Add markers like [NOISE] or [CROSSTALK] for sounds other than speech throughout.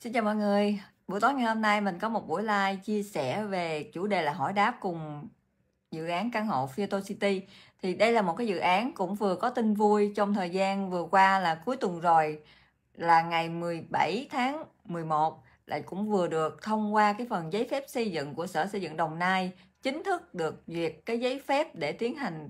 Xin chào mọi người. Buổi tối ngày hôm nay mình có một buổi live chia sẻ về chủ đề là hỏi đáp cùng dự án căn hộ Fioto City. Thì đây là một cái dự án cũng vừa có tin vui trong thời gian vừa qua là cuối tuần rồi là ngày 17 tháng 11 lại cũng vừa được thông qua cái phần giấy phép xây dựng của Sở Xây dựng Đồng Nai chính thức được duyệt cái giấy phép để tiến hành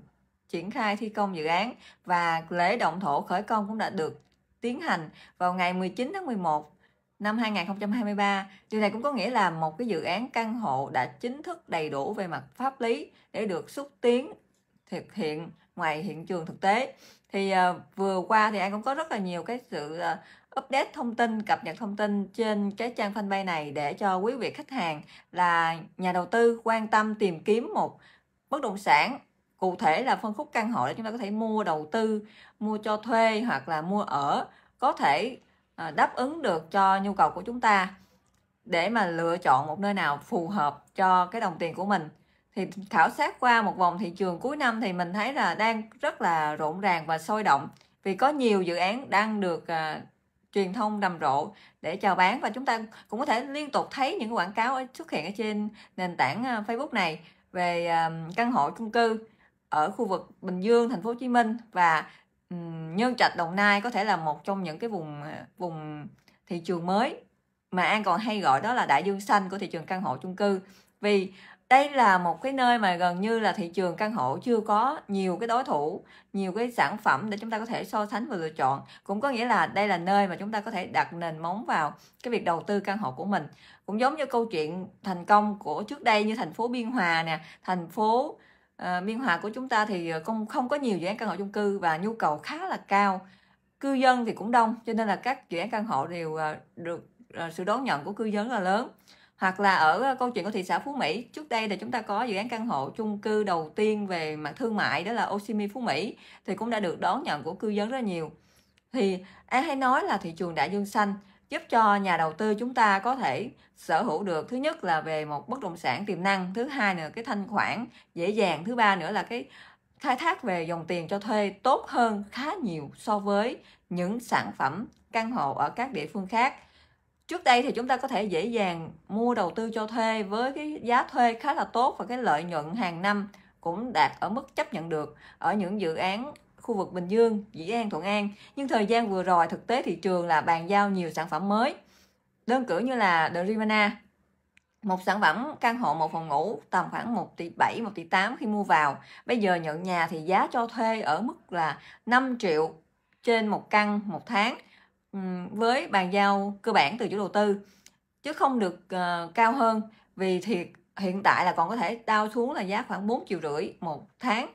triển khai thi công dự án và lễ động thổ khởi công cũng đã được tiến hành vào ngày 19 tháng 11 năm 2023. Điều này cũng có nghĩa là một cái dự án căn hộ đã chính thức đầy đủ về mặt pháp lý để được xúc tiến thực hiện ngoài hiện trường thực tế. Thì uh, vừa qua thì anh cũng có rất là nhiều cái sự uh, update thông tin, cập nhật thông tin trên cái trang fanpage này để cho quý vị khách hàng là nhà đầu tư quan tâm tìm kiếm một bất động sản cụ thể là phân khúc căn hộ để chúng ta có thể mua đầu tư, mua cho thuê hoặc là mua ở có thể À, đáp ứng được cho nhu cầu của chúng ta để mà lựa chọn một nơi nào phù hợp cho cái đồng tiền của mình thì khảo sát qua một vòng thị trường cuối năm thì mình thấy là đang rất là rộn ràng và sôi động vì có nhiều dự án đang được à, truyền thông đầm rộ để chào bán và chúng ta cũng có thể liên tục thấy những quảng cáo xuất hiện ở trên nền tảng à, Facebook này về à, căn hộ chung cư ở khu vực Bình Dương, Thành phố Hồ Chí Minh và Nhân Trạch Đồng Nai có thể là một trong những cái vùng à, vùng thị trường mới mà An còn hay gọi đó là đại dương xanh của thị trường căn hộ chung cư vì đây là một cái nơi mà gần như là thị trường căn hộ chưa có nhiều cái đối thủ nhiều cái sản phẩm để chúng ta có thể so sánh và lựa chọn cũng có nghĩa là đây là nơi mà chúng ta có thể đặt nền móng vào cái việc đầu tư căn hộ của mình cũng giống như câu chuyện thành công của trước đây như thành phố biên hòa nè thành phố biên ờ, hòa của chúng ta thì ờ, không không có nhiều dự án căn hộ chung cư và nhu cầu khá là cao cư dân thì cũng đông cho nên là các dự án căn hộ đều ờ, được sự đón nhận của cư dân là lớn hoặc là ở câu chuyện của thị xã phú mỹ trước đây thì chúng ta có dự án căn hộ chung cư đầu tiên về mặt thương mại đó là oshimi phú mỹ thì cũng đã được đón nhận của cư dân rất nhiều thì ai hay nói là thị trường đại dương xanh giúp cho nhà đầu tư chúng ta có thể sở hữu được thứ nhất là về một bất động sản tiềm năng thứ hai nữa cái thanh khoản dễ dàng thứ ba nữa là cái khai thác về dòng tiền cho thuê tốt hơn khá nhiều so với những sản phẩm căn hộ ở các địa phương khác trước đây thì chúng ta có thể dễ dàng mua đầu tư cho thuê với cái giá thuê khá là tốt và cái lợi nhuận hàng năm cũng đạt ở mức chấp nhận được ở những dự án khu vực Bình Dương, Dĩ An, Thuận An. Nhưng thời gian vừa rồi thực tế thị trường là bàn giao nhiều sản phẩm mới. Đơn cử như là The Rivana, một sản phẩm căn hộ một phòng ngủ tầm khoảng 1 tỷ 7, 1 tỷ 8 khi mua vào. Bây giờ nhận nhà thì giá cho thuê ở mức là 5 triệu trên một căn một tháng với bàn giao cơ bản từ chủ đầu tư chứ không được uh, cao hơn vì thiệt hiện tại là còn có thể đau xuống là giá khoảng 4 triệu rưỡi một tháng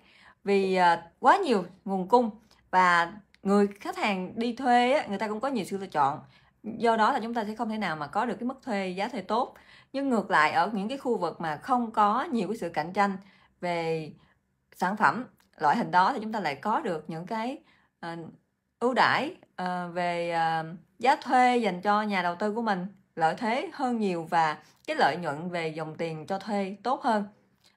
vì à, quá nhiều nguồn cung và người khách hàng đi thuê người ta cũng có nhiều sự lựa chọn do đó là chúng ta sẽ không thể nào mà có được cái mức thuê giá thuê tốt nhưng ngược lại ở những cái khu vực mà không có nhiều cái sự cạnh tranh về sản phẩm loại hình đó thì chúng ta lại có được những cái à, ưu đãi à, về giá thuê dành cho nhà đầu tư của mình lợi thế hơn nhiều và cái lợi nhuận về dòng tiền cho thuê tốt hơn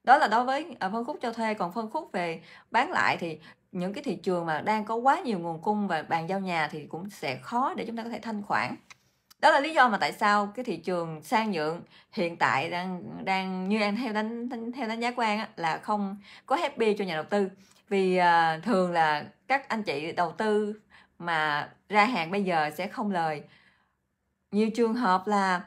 đó là đối với à, phân khúc cho thuê còn phân khúc về bán lại thì những cái thị trường mà đang có quá nhiều nguồn cung và bàn giao nhà thì cũng sẽ khó để chúng ta có thể thanh khoản đó là lý do mà tại sao cái thị trường sang nhượng hiện tại đang đang như anh theo đánh theo đánh giá của an là không có happy cho nhà đầu tư vì à, thường là các anh chị đầu tư mà ra hàng bây giờ sẽ không lời nhiều trường hợp là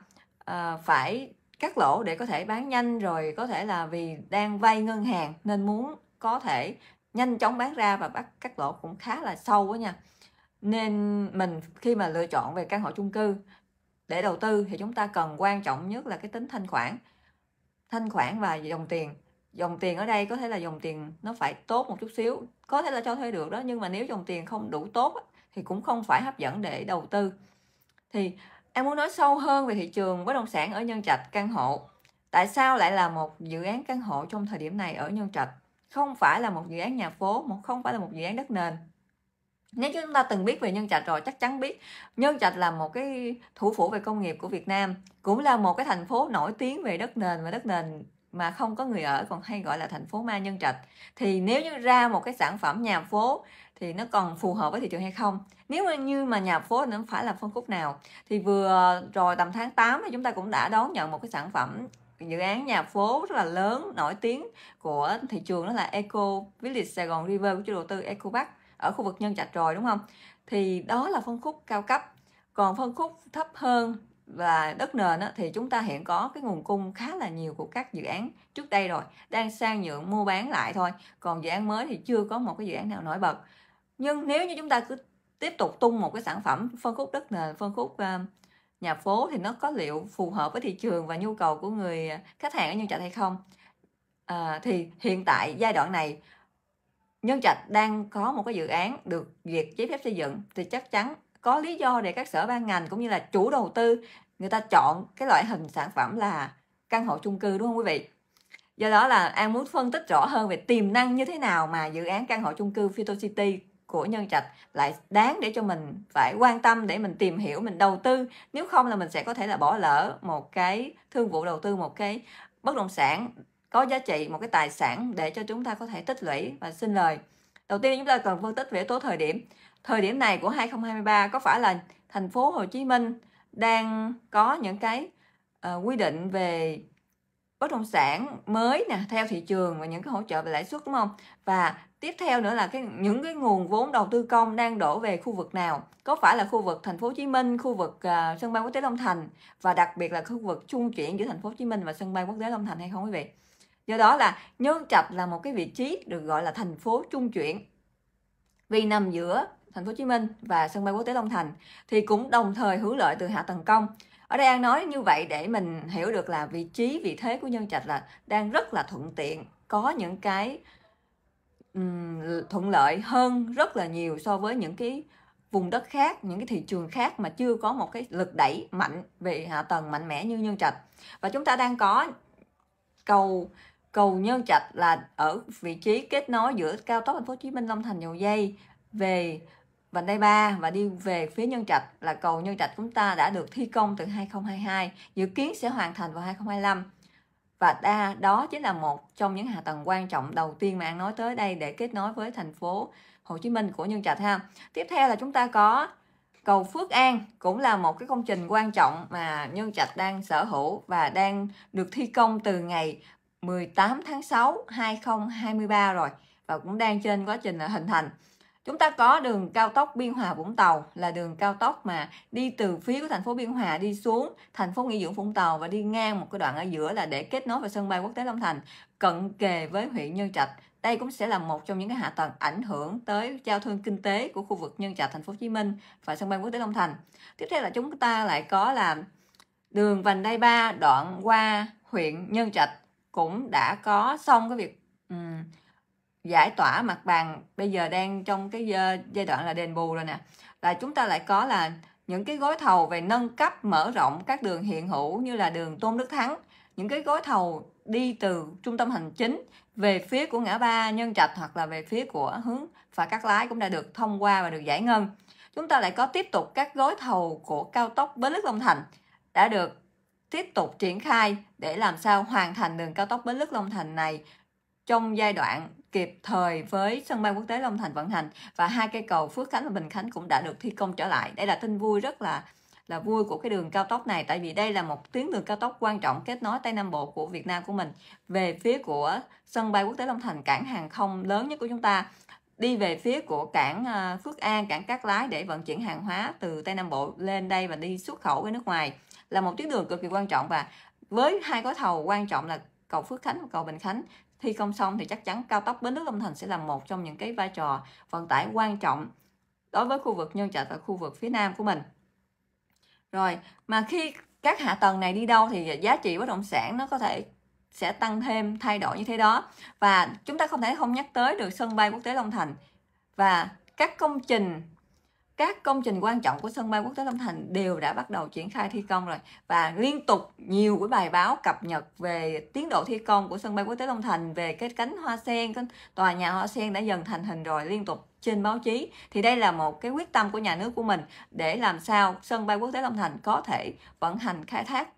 à, phải cắt lỗ để có thể bán nhanh rồi có thể là vì đang vay ngân hàng nên muốn có thể nhanh chóng bán ra và bắt cắt lỗ cũng khá là sâu quá nha nên mình khi mà lựa chọn về căn hộ chung cư để đầu tư thì chúng ta cần quan trọng nhất là cái tính thanh khoản thanh khoản và dòng tiền dòng tiền ở đây có thể là dòng tiền nó phải tốt một chút xíu có thể là cho thuê được đó nhưng mà nếu dòng tiền không đủ tốt thì cũng không phải hấp dẫn để đầu tư thì Em muốn nói sâu hơn về thị trường bất động sản ở Nhân Trạch căn hộ. Tại sao lại là một dự án căn hộ trong thời điểm này ở Nhân Trạch? Không phải là một dự án nhà phố, một không phải là một dự án đất nền. Nếu chúng ta từng biết về Nhân Trạch rồi chắc chắn biết Nhân Trạch là một cái thủ phủ về công nghiệp của Việt Nam Cũng là một cái thành phố nổi tiếng về đất nền và đất nền mà không có người ở còn hay gọi là thành phố ma nhân trạch thì nếu như ra một cái sản phẩm nhà phố thì nó còn phù hợp với thị trường hay không nếu như mà nhà phố nó phải là phân khúc nào thì vừa rồi tầm tháng 8 thì chúng ta cũng đã đón nhận một cái sản phẩm dự án nhà phố rất là lớn nổi tiếng của thị trường đó là Eco Village Sài Gòn River của chủ đầu tư Eco Park ở khu vực Nhân Trạch rồi đúng không thì đó là phân khúc cao cấp còn phân khúc thấp hơn và đất nền thì chúng ta hiện có cái nguồn cung khá là nhiều của các dự án trước đây rồi đang sang nhượng mua bán lại thôi còn dự án mới thì chưa có một cái dự án nào nổi bật nhưng nếu như chúng ta cứ tiếp tục tung một cái sản phẩm phân khúc đất nền phân khúc ờ, nhà phố thì nó có liệu phù hợp với thị trường và nhu cầu của người khách hàng ở nhân trạch hay không à, thì hiện tại giai đoạn này nhân trạch đang có một cái dự án được duyệt giấy phép xây dựng thì chắc chắn có lý do để các sở ban ngành cũng như là chủ đầu tư người ta chọn cái loại hình sản phẩm là căn hộ chung cư đúng không quý vị do đó là an muốn phân tích rõ hơn về tiềm năng như thế nào mà dự án căn hộ chung cư Phyto City của nhân trạch lại đáng để cho mình phải quan tâm để mình tìm hiểu mình đầu tư nếu không là mình sẽ có thể là bỏ lỡ một cái thương vụ đầu tư một cái bất động sản có giá trị một cái tài sản để cho chúng ta có thể tích lũy và sinh lời đầu tiên chúng ta cần phân tích về yếu tố thời điểm thời điểm này của 2023 có phải là thành phố Hồ Chí Minh đang có những cái uh, quy định về bất động sản mới nè theo thị trường và những cái hỗ trợ về lãi suất đúng không và Tiếp theo nữa là cái những cái nguồn vốn đầu tư công đang đổ về khu vực nào? Có phải là khu vực Thành phố Hồ Chí Minh, khu vực uh, sân bay quốc tế Long Thành và đặc biệt là khu vực trung chuyển giữa Thành phố Hồ Chí Minh và sân bay quốc tế Long Thành hay không quý vị? Do đó là Nhân Trạch là một cái vị trí được gọi là thành phố trung chuyển. Vì nằm giữa Thành phố Hồ Chí Minh và sân bay quốc tế Long Thành thì cũng đồng thời hữu lợi từ hạ tầng công. Ở đây An nói như vậy để mình hiểu được là vị trí, vị thế của Nhân Trạch là đang rất là thuận tiện, có những cái um, thuận lợi hơn rất là nhiều so với những cái vùng đất khác những cái thị trường khác mà chưa có một cái lực đẩy mạnh về hạ tầng mạnh mẽ như nhân trạch và chúng ta đang có cầu cầu nhân trạch là ở vị trí kết nối giữa cao tốc thành phố hồ chí minh long thành dầu dây về vành đai ba và đi về phía Nhân Trạch là cầu Nhân Trạch chúng ta đã được thi công từ 2022, dự kiến sẽ hoàn thành vào 2025 và đa đó chính là một trong những hạ tầng quan trọng đầu tiên mà An nói tới đây để kết nối với thành phố Hồ Chí Minh của Nhân Trạch ha. Tiếp theo là chúng ta có cầu Phước An cũng là một cái công trình quan trọng mà Nhân Trạch đang sở hữu và đang được thi công từ ngày 18 tháng 6 2023 rồi và cũng đang trên quá trình hình thành chúng ta có đường cao tốc Biên Hòa Vũng Tàu là đường cao tốc mà đi từ phía của thành phố Biên Hòa đi xuống thành phố Nghỉ Dưỡng Vũng Tàu và đi ngang một cái đoạn ở giữa là để kết nối với sân bay quốc tế Long Thành cận kề với huyện Nhân Trạch đây cũng sẽ là một trong những cái hạ tầng ảnh hưởng tới giao thương kinh tế của khu vực Nhân Trạch Thành phố Hồ Chí Minh và sân bay quốc tế Long Thành tiếp theo là chúng ta lại có là đường vành đai 3 đoạn qua huyện Nhân Trạch cũng đã có xong cái việc giải tỏa mặt bằng bây giờ đang trong cái ờ, giai đoạn là đền bù rồi nè là chúng ta lại có là những cái gói thầu về nâng cấp mở rộng các đường hiện hữu như là đường Tôn Đức Thắng những cái gói thầu đi từ trung tâm hành chính về phía của ngã ba Nhân Trạch hoặc là về phía của hướng và các lái cũng đã được thông qua và được giải ngân chúng ta lại có tiếp tục các gói thầu của cao tốc Bến Lức Long Thành đã được tiếp tục triển khai để làm sao hoàn thành đường cao tốc Bến Lức Long Thành này trong giai đoạn kịp thời với sân bay quốc tế Long Thành vận hành và hai cây cầu Phước Khánh và Bình Khánh cũng đã được thi công trở lại. Đây là tin vui rất là là vui của cái đường cao tốc này tại vì đây là một tuyến đường cao tốc quan trọng kết nối Tây Nam Bộ của Việt Nam của mình về phía của sân bay quốc tế Long Thành cảng hàng không lớn nhất của chúng ta đi về phía của cảng à, Phước An, cảng Cát Lái để vận chuyển hàng hóa từ Tây Nam Bộ lên đây và đi xuất khẩu với nước ngoài là một tuyến đường cực kỳ quan trọng và với hai gói thầu quan trọng là cầu Phước Khánh và cầu Bình Khánh thi công xong thì chắc chắn cao tốc Bến nước Long Thành sẽ là một trong những cái vai trò vận tải quan trọng đối với khu vực nhân trạch và khu vực phía Nam của mình. Rồi, mà khi các hạ tầng này đi đâu thì giá trị bất động sản nó có thể sẽ tăng thêm thay đổi như thế đó và chúng ta không thể không nhắc tới được sân bay quốc tế Long Thành và các công trình các công trình quan trọng của sân bay quốc tế Long Thành đều đã bắt đầu triển khai thi công rồi và liên tục nhiều cái bài báo cập nhật về tiến độ thi công của sân bay quốc tế Long Thành về cái cánh hoa sen cái tòa nhà hoa sen đã dần thành hình rồi liên tục trên báo chí thì đây là một cái quyết tâm của nhà nước của mình để làm sao sân bay quốc tế Long Thành có thể vận hành khai thác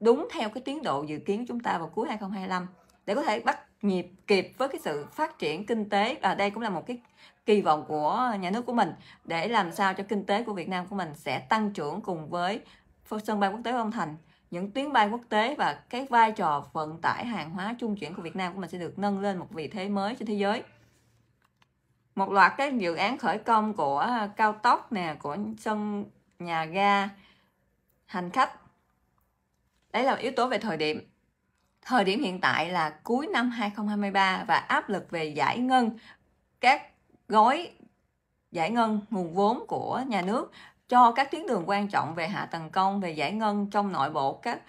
đúng theo cái tiến độ dự kiến của chúng ta vào cuối 2025 để có thể bắt nhịp kịp với cái sự phát triển kinh tế và đây cũng là một cái kỳ vọng của nhà nước của mình để làm sao cho kinh tế của Việt Nam của mình sẽ tăng trưởng cùng với sân bay quốc tế Long Thành những tuyến bay quốc tế và cái vai trò vận tải hàng hóa trung chuyển của Việt Nam của mình sẽ được nâng lên một vị thế mới trên thế giới một loạt các dự án khởi công của cao tốc nè của sân nhà ga hành khách đấy là yếu tố về thời điểm thời điểm hiện tại là cuối năm 2023 và áp lực về giải ngân các gói giải ngân nguồn vốn của nhà nước cho các tuyến đường quan trọng về hạ tầng công về giải ngân trong nội bộ các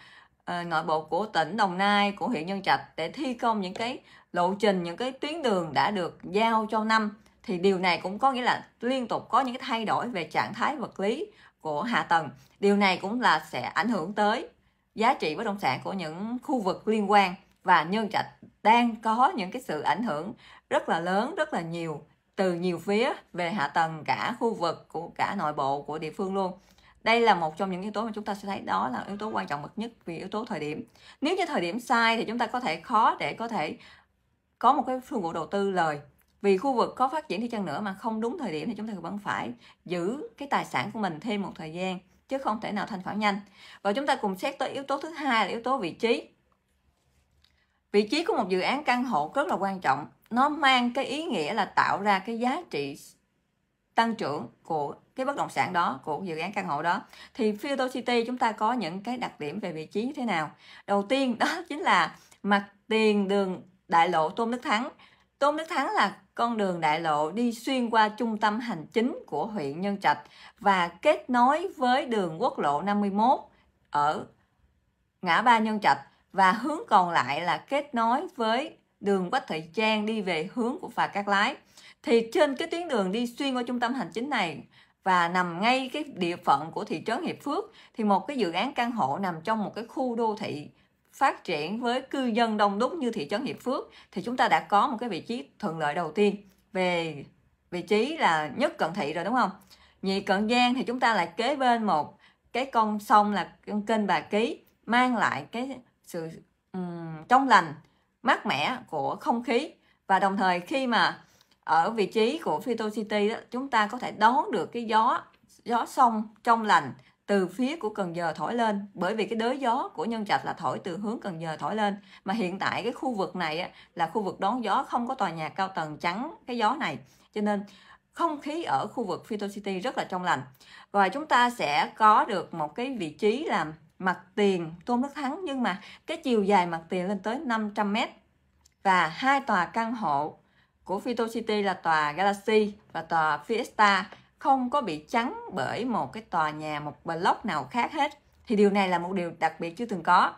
uh, nội bộ của tỉnh Đồng Nai của huyện Nhân Trạch để thi công những cái lộ trình những cái tuyến đường đã được giao cho năm thì điều này cũng có nghĩa là liên tục có những cái thay đổi về trạng thái vật lý của hạ tầng điều này cũng là sẽ ảnh hưởng tới giá trị bất động sản của những khu vực liên quan và nhân trạch đang có những cái sự ảnh hưởng rất là lớn rất là nhiều từ nhiều phía về hạ tầng cả khu vực của cả nội bộ của địa phương luôn đây là một trong những yếu tố mà chúng ta sẽ thấy đó là yếu tố quan trọng bậc nhất vì yếu tố thời điểm nếu như thời điểm sai thì chúng ta có thể khó để có thể có một cái thương vụ đầu tư lời vì khu vực có phát triển đi chăng nữa mà không đúng thời điểm thì chúng ta vẫn phải giữ cái tài sản của mình thêm một thời gian chứ không thể nào thanh khoản nhanh và chúng ta cùng xét tới yếu tố thứ hai là yếu tố vị trí vị trí của một dự án căn hộ rất là quan trọng nó mang cái ý nghĩa là tạo ra cái giá trị tăng trưởng của cái bất động sản đó của dự án căn hộ đó thì Filter City chúng ta có những cái đặc điểm về vị trí như thế nào đầu tiên đó [LAUGHS] chính là mặt tiền đường đại lộ Tôn Đức Thắng Tôn Đức Thắng là con đường đại lộ đi xuyên qua trung tâm hành chính của huyện Nhân Trạch và kết nối với đường quốc lộ 51 ở ngã ba Nhân Trạch và hướng còn lại là kết nối với đường Quách Thị Trang đi về hướng của phà Cát Lái thì trên cái tuyến đường đi xuyên qua trung tâm hành chính này và nằm ngay cái địa phận của thị trấn Hiệp Phước thì một cái dự án căn hộ nằm trong một cái khu đô thị phát triển với cư dân đông đúc như thị trấn Hiệp Phước thì chúng ta đã có một cái vị trí thuận lợi đầu tiên về vị trí là nhất cận thị rồi đúng không? Nhị cận Giang thì chúng ta lại kế bên một cái con sông là con kênh Bà Ký mang lại cái sự um, trong lành mát mẻ của không khí và đồng thời khi mà ở vị trí của Phyto City đó, chúng ta có thể đón được cái gió gió sông trong lành từ phía của Cần Giờ thổi lên bởi vì cái đới gió của Nhân Trạch là thổi từ hướng Cần Giờ thổi lên mà hiện tại cái khu vực này á, là khu vực đón gió không có tòa nhà cao tầng trắng cái gió này cho nên không khí ở khu vực Phyto City rất là trong lành và chúng ta sẽ có được một cái vị trí làm mặt tiền Tôn Đức Thắng nhưng mà cái chiều dài mặt tiền lên tới 500 m và hai tòa căn hộ của Vito City là tòa Galaxy và tòa Fiesta không có bị chắn bởi một cái tòa nhà một block nào khác hết thì điều này là một điều đặc biệt chưa từng có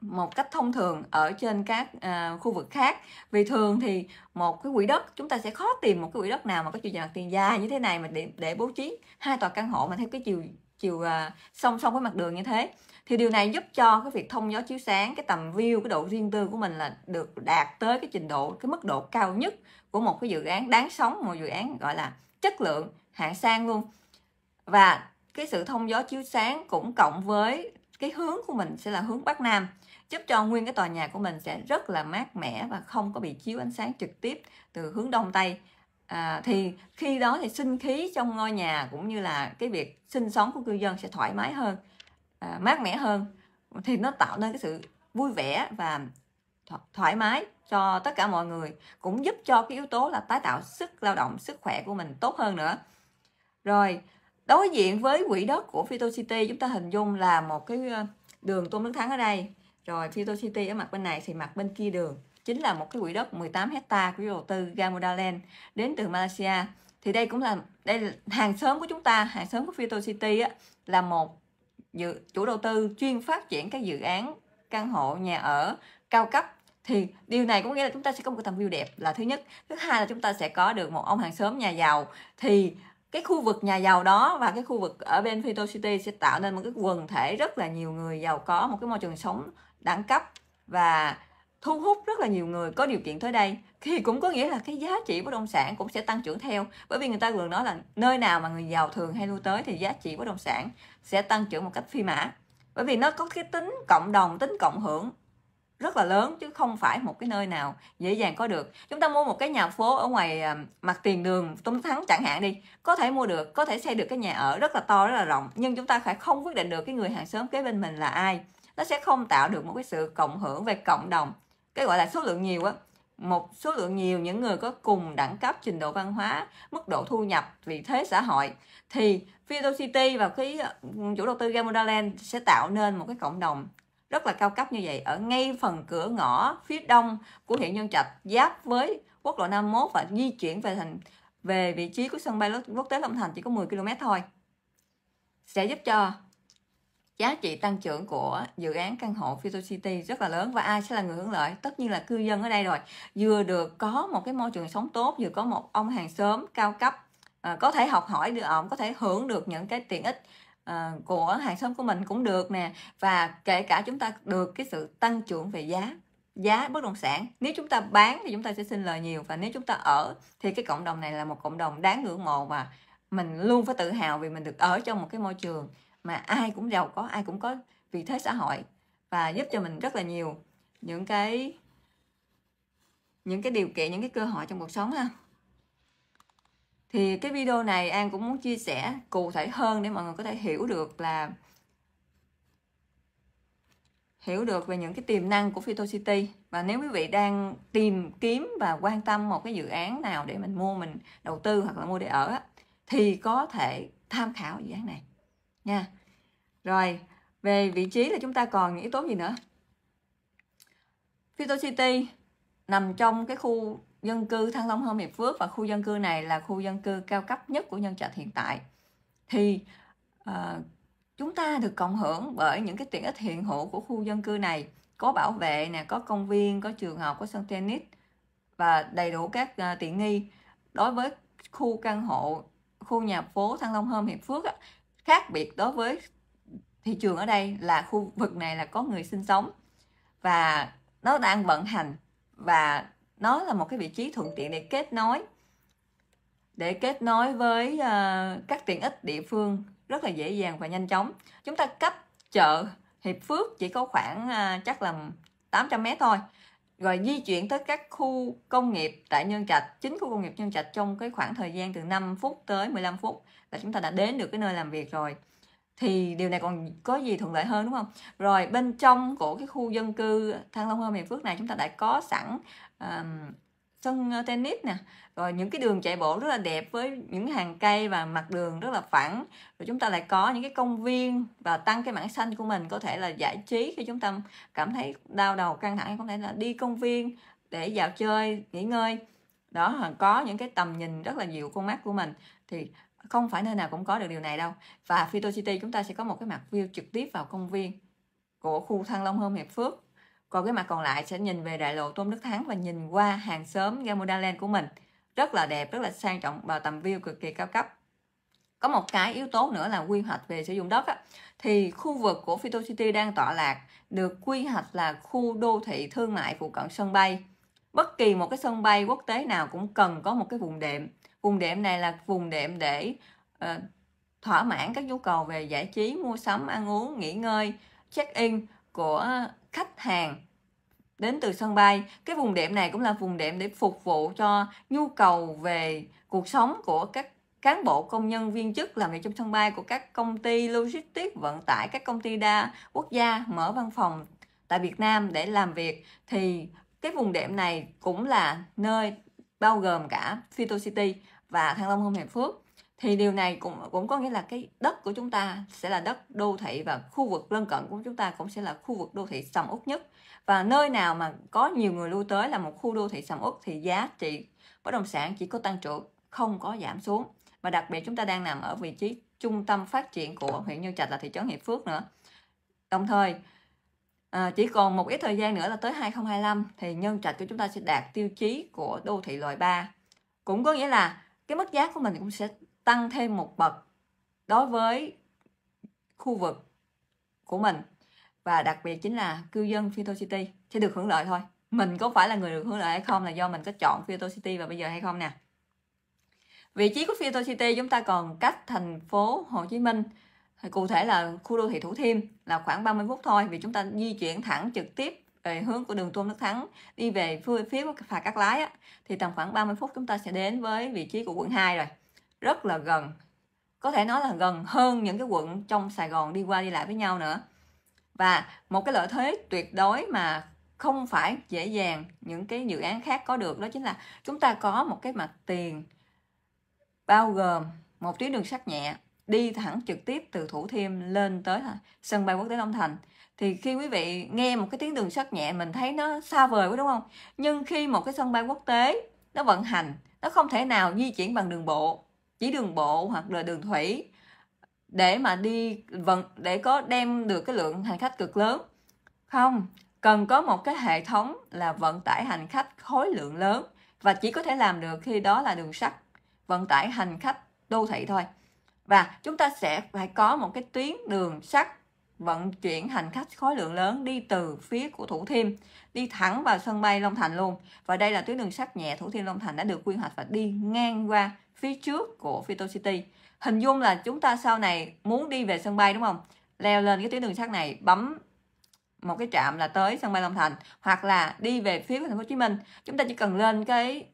một cách thông thường ở trên các à, khu vực khác vì thường thì một cái quỹ đất chúng ta sẽ khó tìm một cái quỹ đất nào mà có chiều dài mặt tiền dài như thế này mà để, để bố trí hai tòa căn hộ mà theo cái chiều chiều à, song song với mặt đường như thế thì điều này giúp cho cái việc thông gió chiếu sáng cái tầm view cái độ riêng tư của mình là được đạt tới cái trình độ cái mức độ cao nhất của một cái dự án đáng sống một dự án gọi là chất lượng hạng sang luôn và cái sự thông gió chiếu sáng cũng cộng với cái hướng của mình sẽ là hướng bắc nam giúp cho nguyên cái tòa nhà của mình sẽ rất là mát mẻ và không có bị chiếu ánh sáng trực tiếp từ hướng đông tây à, thì khi đó thì sinh khí trong ngôi nhà cũng như là cái việc sinh sống của cư dân sẽ thoải mái hơn à, mát mẻ hơn thì nó tạo nên cái sự vui vẻ và thoải mái cho tất cả mọi người cũng giúp cho cái yếu tố là tái tạo sức lao động sức khỏe của mình tốt hơn nữa rồi đối diện với quỹ đất của Phyto City chúng ta hình dung là một cái ờ, đường Tôn Đức Thắng ở đây rồi Phyto City ở mặt bên này thì mặt bên kia đường chính là một cái quỹ đất 18 hecta của đầu tư Gamodaland đến từ Malaysia thì đây cũng là đây là hàng xóm của chúng ta hàng xóm của Fito City á, là một dự, chủ đầu tư chuyên phát triển các dự án căn hộ nhà ở cao cấp thì điều này có nghĩa là chúng ta sẽ có một tầm view đẹp là thứ nhất thứ hai là chúng ta sẽ có được một ông hàng xóm nhà giàu thì cái khu vực nhà giàu đó và cái khu vực ở bên Fito City sẽ tạo nên một cái quần thể rất là nhiều người giàu có một cái môi trường sống đẳng cấp và thu hút rất là nhiều người có điều kiện tới đây thì cũng có nghĩa là cái giá trị bất động sản cũng sẽ tăng trưởng theo bởi vì người ta thường nói là nơi nào mà người giàu thường hay lui tới thì giá trị bất động sản sẽ tăng trưởng một cách phi mã bởi vì nó có cái tính cộng đồng tính cộng hưởng rất là lớn chứ không phải một cái nơi nào dễ dàng có được chúng ta mua một cái nhà phố ở ngoài à, mặt tiền đường Tôn Thắng chẳng hạn đi có thể mua được có thể xây được cái nhà ở rất là to rất là rộng nhưng chúng ta phải không quyết định được cái người hàng xóm kế bên mình là ai nó sẽ không tạo được một cái sự cộng hưởng về cộng đồng cái gọi là số lượng nhiều á một số lượng nhiều những người có cùng đẳng cấp trình độ văn hóa mức độ thu nhập vị thế xã hội thì Fido City và cái chủ đầu tư Gamuda Land sẽ tạo nên một cái cộng đồng rất là cao cấp như vậy ở ngay phần cửa ngõ phía đông của huyện Nhân Trạch giáp với quốc lộ 51 và di chuyển về thành về vị trí của sân bay quốc tế Long Thành chỉ có 10 km thôi sẽ giúp cho giá trị tăng trưởng của dự án căn hộ Fito City rất là lớn và ai sẽ là người hưởng lợi tất nhiên là cư dân ở đây rồi vừa được có một cái môi trường sống tốt vừa có một ông hàng xóm cao cấp à, có thể học hỏi được à, ông có thể hưởng được những cái tiện ích à, của hàng xóm của mình cũng được nè và kể cả chúng ta được cái sự tăng trưởng về giá giá bất động sản nếu chúng ta bán thì chúng ta sẽ sinh lời nhiều và nếu chúng ta ở thì cái cộng đồng này là một cộng đồng đáng ngưỡng mộ và mình luôn phải tự hào vì mình được ở trong một cái môi trường mà ai cũng giàu có ai cũng có vị thế xã hội và giúp cho mình rất là nhiều những cái những cái điều kiện những cái cơ hội trong cuộc sống ha thì cái video này An cũng muốn chia sẻ cụ thể hơn để mọi người có thể hiểu được là hiểu được về những cái tiềm năng của Phyto City và nếu quý vị đang tìm kiếm và quan tâm một cái dự án nào để mình mua mình đầu tư hoặc là mua để ở thì có thể tham khảo dự án này nha rồi về vị trí là chúng ta còn những yếu tố gì nữa Phyto City nằm trong cái khu dân cư Thăng Long Hương Hiệp Phước và khu dân cư này là khu dân cư cao cấp nhất của nhân trạch hiện tại thì à, chúng ta được cộng hưởng bởi những cái tiện ích hiện hữu của khu dân cư này có bảo vệ nè có công viên có trường học có sân tennis và đầy đủ các uh, tiện nghi đối với khu căn hộ khu nhà phố Thăng Long Hôm Hiệp Phước á, khác biệt đối với thị trường ở đây là khu vực này là có người sinh sống và nó đang vận hành và nó là một cái vị trí thuận tiện để kết nối để kết nối với uh, các tiện ích địa phương rất là dễ dàng và nhanh chóng chúng ta cách chợ Hiệp Phước chỉ có khoảng uh, chắc là 800 mét thôi rồi di chuyển tới các khu công nghiệp tại Nhân Trạch, chính khu công nghiệp Nhân Trạch trong cái khoảng thời gian từ 5 phút tới 15 phút là chúng ta đã đến được cái nơi làm việc rồi thì điều này còn có gì thuận lợi hơn đúng không rồi bên trong của cái khu dân cư thăng long hoa miền phước này chúng ta đã có sẵn um, sân tennis nè rồi những cái đường chạy bộ rất là đẹp với những hàng cây và mặt đường rất là phẳng rồi chúng ta lại có những cái công viên và tăng cái mảng xanh của mình có thể là giải trí khi chúng ta cảm thấy đau đầu căng thẳng có thể là đi công viên để dạo chơi nghỉ ngơi đó có những cái tầm nhìn rất là dịu con mắt của mình thì không phải nơi nào cũng có được điều này đâu và Phyto City chúng ta sẽ có một cái mặt view trực tiếp vào công viên của khu Thăng Long Home Hiệp Phước còn cái mặt còn lại sẽ nhìn về đại lộ Tôn Đức Thắng và nhìn qua hàng xóm Gamuda Land của mình rất là đẹp rất là sang trọng và tầm view cực kỳ cao cấp có một cái yếu tố nữa là quy hoạch về sử dụng đất á, thì khu vực của Phyto City đang tọa lạc được quy hoạch là khu đô thị thương mại phụ cận sân bay bất kỳ một cái sân bay quốc tế nào cũng cần có một cái vùng đệm vùng đệm này là vùng đệm để uh, thỏa mãn các nhu cầu về giải trí mua sắm ăn uống nghỉ ngơi check in của khách hàng đến từ sân bay cái vùng đệm này cũng là vùng đệm để phục vụ cho nhu cầu về cuộc sống của các cán bộ công nhân viên chức làm việc trong sân bay của các công ty logistics vận tải các công ty đa quốc gia mở văn phòng tại Việt Nam để làm việc thì cái vùng đệm này cũng là nơi bao gồm cả Phyto City và Thăng Long Hưng Hiệp Phước thì điều này cũng cũng có nghĩa là cái đất của chúng ta sẽ là đất đô thị và khu vực lân cận của chúng ta cũng sẽ là khu vực đô thị sầm út nhất và nơi nào mà có nhiều người lưu tới là một khu đô thị sầm út thì giá trị bất động sản chỉ có tăng trưởng không có giảm xuống và đặc biệt chúng ta đang nằm ở vị trí trung tâm phát triển của huyện Nhân Trạch là thị trấn Hiệp Phước nữa đồng thời À, chỉ còn một ít thời gian nữa là tới 2025 thì nhân trạch của chúng ta sẽ đạt tiêu chí của đô thị loại 3. Cũng có nghĩa là cái mức giá của mình cũng sẽ tăng thêm một bậc đối với khu vực của mình và đặc biệt chính là cư dân Phyto City sẽ được hưởng lợi thôi. Mình có phải là người được hưởng lợi hay không là do mình có chọn Phyto City và bây giờ hay không nè. Vị trí của Phyto City chúng ta còn cách thành phố Hồ Chí Minh thì cụ thể là khu đô thị Thủ Thiêm là khoảng 30 phút thôi vì chúng ta di chuyển thẳng trực tiếp về hướng của đường Tôn Đức Thắng đi về phía phía phà Cát Lái á, thì tầm khoảng 30 phút chúng ta sẽ đến với vị trí của quận 2 rồi rất là gần có thể nói là gần hơn những cái quận trong Sài Gòn đi qua đi lại với nhau nữa và một cái lợi thế tuyệt đối mà không phải dễ dàng những cái dự án khác có được đó chính là chúng ta có một cái mặt tiền bao gồm một tuyến đường sắt nhẹ đi thẳng trực tiếp từ Thủ Thiêm lên tới sân bay quốc tế Long Thành thì khi quý vị nghe một cái tiếng đường sắt nhẹ mình thấy nó xa vời quá đúng không nhưng khi một cái sân bay quốc tế nó vận hành nó không thể nào di chuyển bằng đường bộ chỉ đường bộ hoặc là đường thủy để mà đi vận để có đem được cái lượng hành khách cực lớn không cần có một cái hệ thống là vận tải hành khách khối lượng lớn và chỉ có thể làm được khi đó là đường sắt vận tải hành khách đô thị thôi và chúng ta sẽ phải có một cái tuyến đường sắt vận chuyển hành khách khối lượng lớn đi từ phía của Thủ Thiêm đi thẳng vào sân bay Long Thành luôn và đây là tuyến đường sắt nhẹ Thủ Thiêm Long Thành đã được quy hoạch và đi ngang qua phía trước của Vito City hình dung là chúng ta sau này muốn đi về sân bay đúng không leo lên cái tuyến đường sắt này bấm một cái trạm là tới sân bay Long Thành hoặc là đi về phía của thành phố Hồ Chí Minh chúng ta chỉ cần lên cái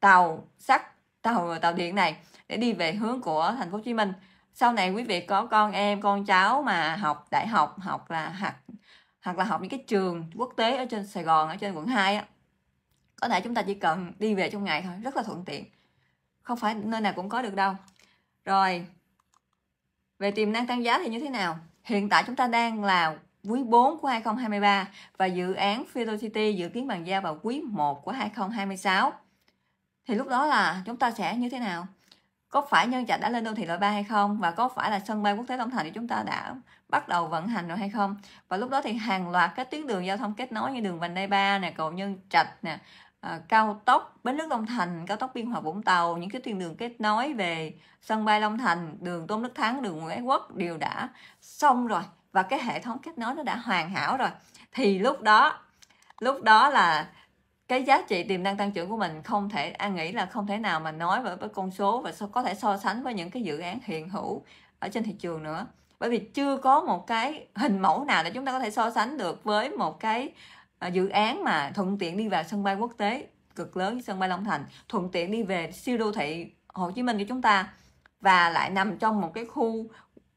tàu sắt tàu tàu điện này để đi về hướng của thành phố Hồ Chí Minh sau này quý vị có con em con cháu mà học đại học học là học hoặc là học những cái trường quốc tế ở trên Sài Gòn ở trên quận 2 á có thể chúng ta chỉ cần đi về trong ngày thôi rất là thuận tiện không phải nơi nào cũng có được đâu rồi về tiềm năng tăng giá thì như thế nào hiện tại chúng ta đang là quý 4 của 2023 và dự án Phyto City dự kiến bàn giao vào quý 1 của 2026 thì lúc đó là chúng ta sẽ như thế nào có phải nhân trạch đã lên đô thị loại 3 hay không và có phải là sân bay quốc tế Long Thành thì chúng ta đã bắt đầu vận hành rồi hay không và lúc đó thì hàng loạt các tuyến đường giao thông kết nối như đường vành đai ba nè cầu nhân trạch nè à, cao tốc bến nước Long Thành cao tốc biên hòa Vũng Tàu những cái tuyến đường kết nối về sân bay Long Thành đường Tôn Đức Thắng đường Nguyễn Ái Quốc đều đã xong rồi và cái hệ thống kết nối nó đã hoàn hảo rồi thì lúc đó lúc đó là cái giá trị tiềm năng tăng trưởng của mình không thể an nghĩ là không thể nào mà nói với, với con số và có thể so sánh với những cái dự án hiện hữu ở trên thị trường nữa bởi vì chưa có một cái hình mẫu nào để chúng ta có thể so sánh được với một cái à, dự án mà thuận tiện đi vào sân bay quốc tế cực lớn như sân bay Long Thành thuận tiện đi về siêu đô thị Hồ Chí Minh của chúng ta và lại nằm trong một cái khu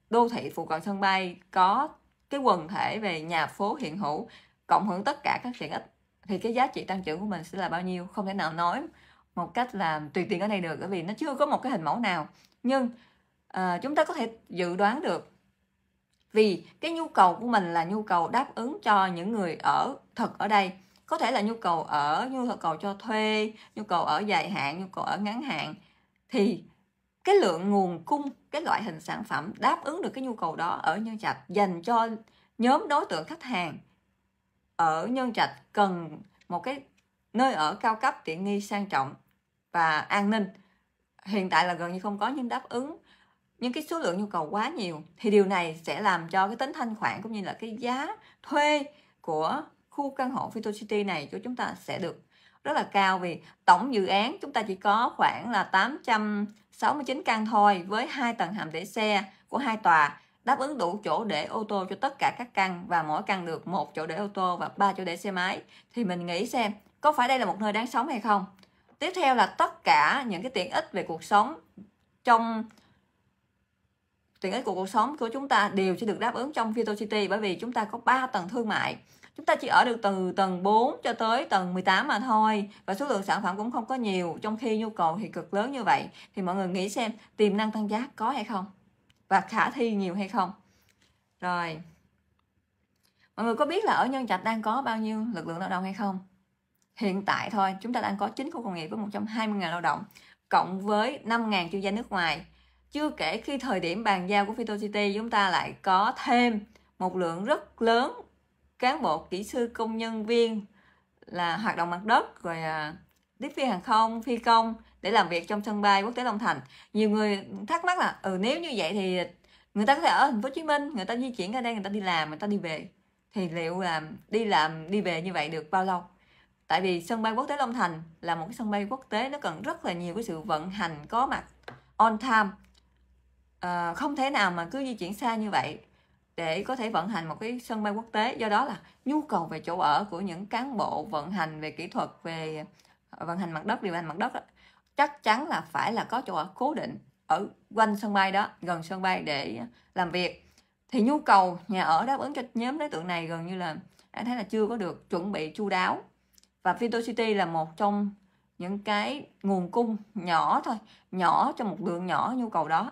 đô thị phụ cận sân bay có cái quần thể về nhà phố hiện hữu cộng hưởng tất cả các tiện ích thì cái giá trị tăng trưởng của mình sẽ là bao nhiêu không thể nào nói một cách là tùy tiện ở đây được bởi vì nó chưa có một cái hình mẫu nào nhưng à, chúng ta có thể dự đoán được vì cái nhu cầu của mình là nhu cầu đáp ứng cho những người ở thật ở đây có thể là nhu cầu ở nhu cầu cho thuê nhu cầu ở dài hạn nhu cầu ở ngắn hạn thì cái lượng nguồn cung cái loại hình sản phẩm đáp ứng được cái nhu cầu đó ở nhân trạch dành cho nhóm đối tượng khách hàng ở Nhân Trạch cần một cái nơi ở cao cấp tiện nghi sang trọng và an ninh hiện tại là gần như không có những đáp ứng những cái số lượng nhu cầu quá nhiều thì điều này sẽ làm cho cái tính thanh khoản cũng như là cái giá thuê của khu căn hộ Vito City này của chúng ta sẽ được rất là cao vì tổng dự án chúng ta chỉ có khoảng là 869 căn thôi với hai tầng hầm để xe của hai tòa đáp ứng đủ chỗ để ô tô cho tất cả các căn và mỗi căn được một chỗ để ô tô và ba chỗ để xe máy thì mình nghĩ xem có phải đây là một nơi đáng sống hay không tiếp theo là tất cả những cái tiện ích về cuộc sống trong tiện ích của cuộc sống của chúng ta đều sẽ được đáp ứng trong Vito City bởi vì chúng ta có 3 tầng thương mại chúng ta chỉ ở được từ tầng 4 cho tới tầng 18 mà thôi và số lượng sản phẩm cũng không có nhiều trong khi nhu cầu thì cực lớn như vậy thì mọi người nghĩ xem tiềm năng tăng giá có hay không và khả thi nhiều hay không rồi mọi người có biết là ở nhân trạch đang có bao nhiêu lực lượng lao động hay không hiện tại thôi chúng ta đang có 9 khu công nghiệp với 120.000 lao động cộng với 5.000 chuyên gia nước ngoài chưa kể khi thời điểm bàn giao của Fito City chúng ta lại có thêm một lượng rất lớn cán bộ kỹ sư công nhân viên là hoạt động mặt đất rồi à, tiếp viên hàng không phi công để làm việc trong sân bay quốc tế Long Thành nhiều người thắc mắc là ừ nếu như vậy thì người ta có thể ở thành phố Hồ Chí Minh người ta di chuyển ra đây người ta đi làm người ta đi về thì liệu là đi làm đi về như vậy được bao lâu tại vì sân bay quốc tế Long Thành là một cái sân bay quốc tế nó cần rất là nhiều cái sự vận hành có mặt on time à, không thể nào mà cứ di chuyển xa như vậy để có thể vận hành một cái sân bay quốc tế do đó là nhu cầu về chỗ ở của những cán bộ vận hành về kỹ thuật về vận hành mặt đất điều hành mặt đất đó, chắc chắn là phải là có chỗ ở cố định ở quanh sân bay đó gần sân bay để làm việc thì nhu cầu nhà ở đáp ứng cho nhóm đối tượng này gần như là đã thấy là chưa có được chuẩn bị chu đáo và Vito City là một trong những cái nguồn cung nhỏ thôi nhỏ cho một lượng nhỏ nhu cầu đó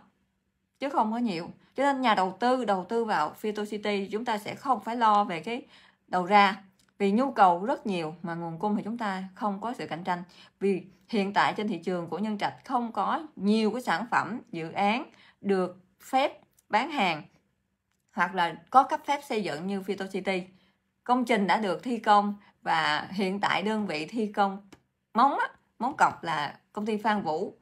chứ không có nhiều cho nên nhà đầu tư đầu tư vào Vito City chúng ta sẽ không phải lo về cái đầu ra vì nhu cầu rất nhiều mà nguồn cung thì chúng ta không có sự cạnh tranh vì hiện tại trên thị trường của nhân trạch không có nhiều cái sản phẩm dự án được phép bán hàng hoặc là có cấp phép xây dựng như Phyto City công trình đã được thi công và hiện tại đơn vị thi công móng á, móng cọc là công ty Phan Vũ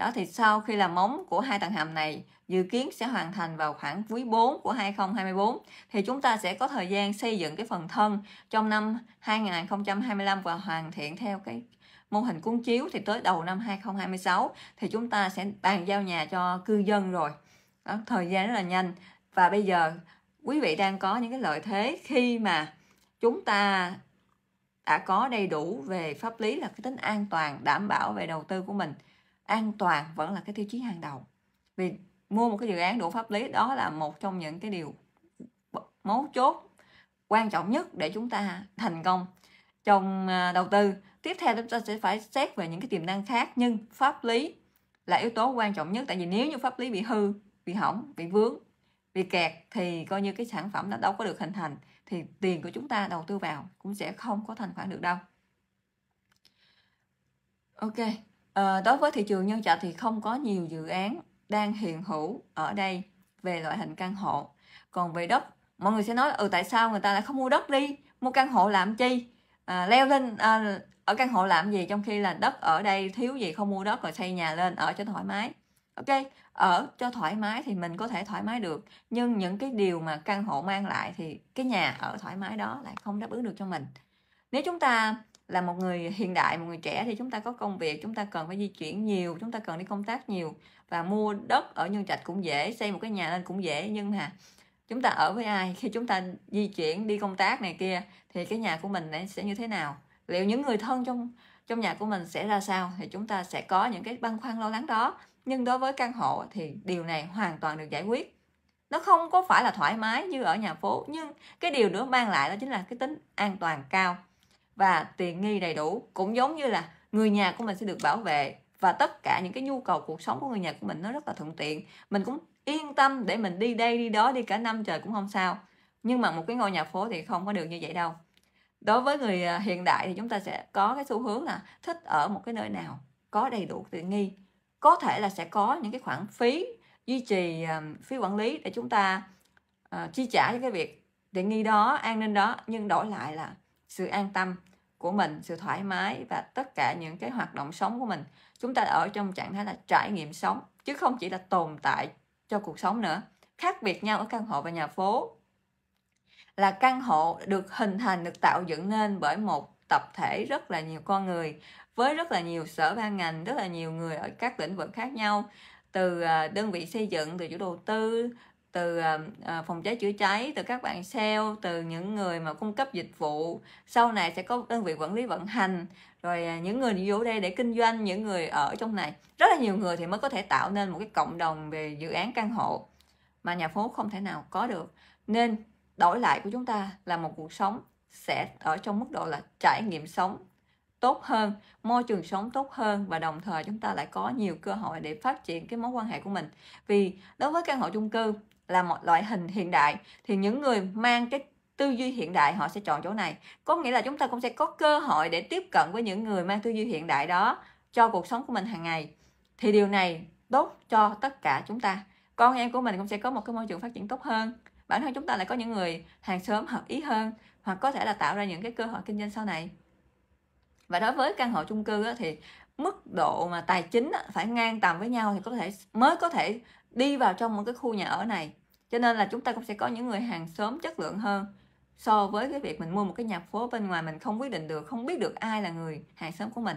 đó thì sau khi làm móng của hai tầng hầm này dự kiến sẽ hoàn thành vào khoảng quý 4 của 2024 thì chúng ta sẽ có thời gian xây dựng cái phần thân trong năm 2025 và hoàn thiện theo cái mô hình cuốn chiếu thì tới đầu năm 2026 thì chúng ta sẽ bàn giao nhà cho cư dân rồi. Đó, thời gian rất là nhanh và bây giờ quý vị đang có những cái lợi thế khi mà chúng ta đã có đầy đủ về pháp lý là cái tính an toàn đảm bảo về đầu tư của mình an toàn vẫn là cái tiêu chí hàng đầu vì mua một cái dự án đủ pháp lý đó là một trong những cái điều mấu chốt quan trọng nhất để chúng ta thành công trong à, đầu tư tiếp theo chúng ta sẽ phải xét về những cái tiềm năng khác nhưng pháp lý là yếu tố quan trọng nhất tại vì nếu như pháp lý bị hư bị hỏng bị vướng bị kẹt thì coi như cái sản phẩm nó đâu có được hình thành thì tiền của chúng ta đầu tư vào cũng sẽ không có thành khoản được đâu ok Ờ, đối với thị trường nhân trạch thì không có nhiều dự án đang hiện hữu ở đây về loại hình căn hộ. Còn về đất, mọi người sẽ nói ừ tại sao người ta lại không mua đất đi, mua căn hộ làm chi? À, leo lên à, ở căn hộ làm gì trong khi là đất ở đây thiếu gì không mua đất rồi xây nhà lên ở cho thoải mái. Ok, ở cho thoải mái thì mình có thể thoải mái được, nhưng những cái điều mà căn hộ mang lại thì cái nhà ở thoải mái đó lại không đáp ứng được cho mình. Nếu chúng ta là một người hiện đại một người trẻ thì chúng ta có công việc chúng ta cần phải di chuyển nhiều chúng ta cần đi công tác nhiều và mua đất ở nhân trạch cũng dễ xây một cái nhà lên cũng dễ nhưng mà chúng ta ở với ai khi chúng ta di chuyển đi công tác này kia thì cái nhà của mình sẽ như thế nào liệu những người thân trong trong nhà của mình sẽ ra sao thì chúng ta sẽ có những cái băn khoăn lo lắng đó nhưng đối với căn hộ thì điều này hoàn toàn được giải quyết nó không có phải là thoải mái như ở nhà phố nhưng cái điều nữa mang lại đó chính là cái tính an toàn cao và tiện nghi đầy đủ cũng giống như là người nhà của mình sẽ được bảo vệ và tất cả những cái nhu cầu cuộc sống của người nhà của mình nó rất là thuận tiện mình cũng yên tâm để mình đi đây đi đó đi cả năm trời cũng không sao nhưng mà một cái ngôi nhà phố thì không có được như vậy đâu đối với người à, hiện đại thì chúng ta sẽ có cái xu hướng là thích ở một cái nơi nào có đầy đủ tiện nghi có thể là sẽ có những cái khoản phí duy trì à, phí quản lý để chúng ta uh, chi trả cho cái việc tiện nghi đó an ninh đó nhưng đổi lại là sự an tâm của mình sự thoải mái và tất cả những cái hoạt động sống của mình chúng ta ở trong trạng thái là trải nghiệm sống chứ không chỉ là tồn tại cho cuộc sống nữa khác biệt nhau ở căn hộ và nhà phố là căn hộ được hình thành được tạo dựng nên bởi một tập thể rất là nhiều con người với rất là nhiều sở ban ngành rất là nhiều người ở các lĩnh vực khác nhau từ à, đơn vị xây dựng từ chủ đầu tư từ ờ, ờ, phòng cháy chữa cháy từ các bạn sale từ những người mà cung cấp dịch vụ sau này sẽ có đơn vị quản lý vận hành rồi à, những người vô đây để kinh doanh những người ở trong này rất là nhiều người thì mới có thể tạo nên một cái cộng đồng về dự án căn hộ mà nhà phố không thể nào có được nên đổi lại của chúng ta là một cuộc sống sẽ ở trong mức độ là trải nghiệm sống tốt hơn môi trường sống tốt hơn và đồng thời chúng ta lại có nhiều cơ hội để phát triển cái mối quan hệ của mình vì đối với căn hộ chung cư là một loại hình hiện đại thì những người mang cái tư duy hiện đại họ sẽ chọn chỗ này có nghĩa là chúng ta cũng sẽ có cơ hội để tiếp cận với những người mang tư duy hiện đại đó cho cuộc sống của mình hàng ngày thì điều này tốt cho tất cả chúng ta con em của mình cũng sẽ có một cái môi trường phát triển tốt hơn bản thân chúng ta lại có những người hàng xóm hợp ý hơn hoặc có thể là tạo ra những cái cơ hội kinh doanh sau này và đối với căn hộ chung cư á, thì mức độ mà tài chính á, phải ngang tầm với nhau thì có thể mới có thể đi vào trong một cái khu nhà ở này cho nên là chúng ta cũng sẽ có những người hàng sớm chất lượng hơn so với cái việc mình mua một cái nhà phố bên ngoài mình không quyết định được không biết được ai là người hàng sớm của mình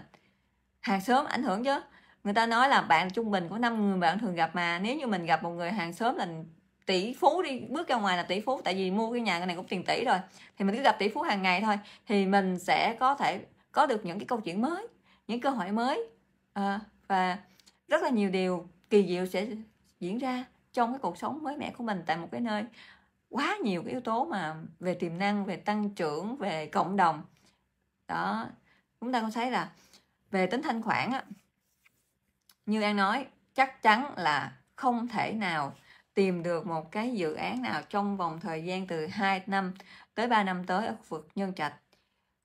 hàng sớm ảnh hưởng chứ người ta nói là bạn trung bình của năm người bạn thường gặp mà nếu như mình gặp một người hàng sớm là tỷ phú đi bước ra ngoài là tỷ phú tại vì mua cái nhà cái này cũng tiền tỷ rồi thì mình cứ gặp tỷ phú hàng ngày thôi thì mình sẽ có thể có được những cái câu chuyện mới những cơ hội mới à, và rất là nhiều điều kỳ diệu sẽ diễn ra trong cái cuộc sống mới mẻ của mình tại một cái nơi quá nhiều cái yếu tố mà về tiềm năng về tăng trưởng về cộng đồng đó chúng ta cũng thấy là về tính thanh khoản á, như an nói chắc chắn là không thể nào tìm được một cái dự án nào trong vòng thời gian từ 2 năm tới 3 năm tới ở khu vực Nhân Trạch.